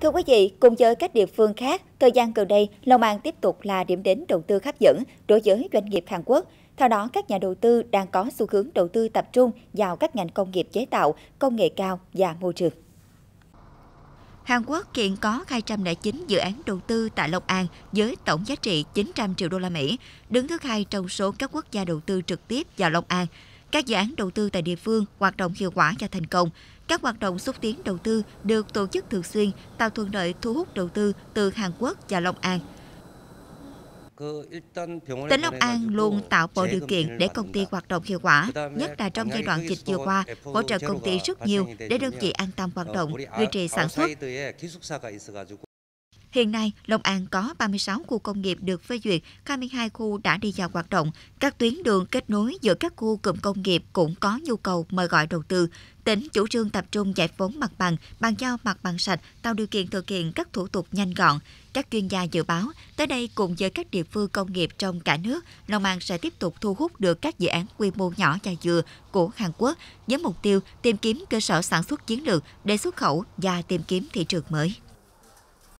Thưa quý vị, cùng với các địa phương khác, thời gian gần đây, Long An tiếp tục là điểm đến đầu tư hấp dẫn đối với doanh nghiệp Hàn Quốc. Theo đó, các nhà đầu tư đang có xu hướng đầu tư tập trung vào các ngành công nghiệp chế tạo, công nghệ cao và môi trường. Hàn Quốc hiện có 209 dự án đầu tư tại Long An với tổng giá trị 900 triệu đô la Mỹ, đứng thứ hai trong số các quốc gia đầu tư trực tiếp vào Long An. Các dự án đầu tư tại địa phương hoạt động hiệu quả và thành công. Các hoạt động xúc tiến đầu tư được tổ chức thường xuyên, tạo thuận lợi thu hút đầu tư từ Hàn Quốc và Long An. Tỉnh Long An luôn tạo mọi điều kiện để công ty hoạt động hiệu quả, nhất là trong giai đoạn dịch vừa qua, hỗ trợ công ty rất nhiều để đơn vị an tâm hoạt động, duy trì sản xuất. Hiện nay, Long An có 36 khu công nghiệp được phê duyệt, 22 khu đã đi vào hoạt động. Các tuyến đường kết nối giữa các khu cụm công nghiệp cũng có nhu cầu mời gọi đầu tư. Tỉnh chủ trương tập trung giải phóng mặt bằng, bàn giao mặt bằng sạch, tạo điều kiện thực hiện các thủ tục nhanh gọn. Các chuyên gia dự báo, tới đây cùng với các địa phương công nghiệp trong cả nước, Long An sẽ tiếp tục thu hút được các dự án quy mô nhỏ và dừa của Hàn Quốc với mục tiêu tìm kiếm cơ sở sản xuất chiến lược để xuất khẩu và tìm kiếm thị trường mới.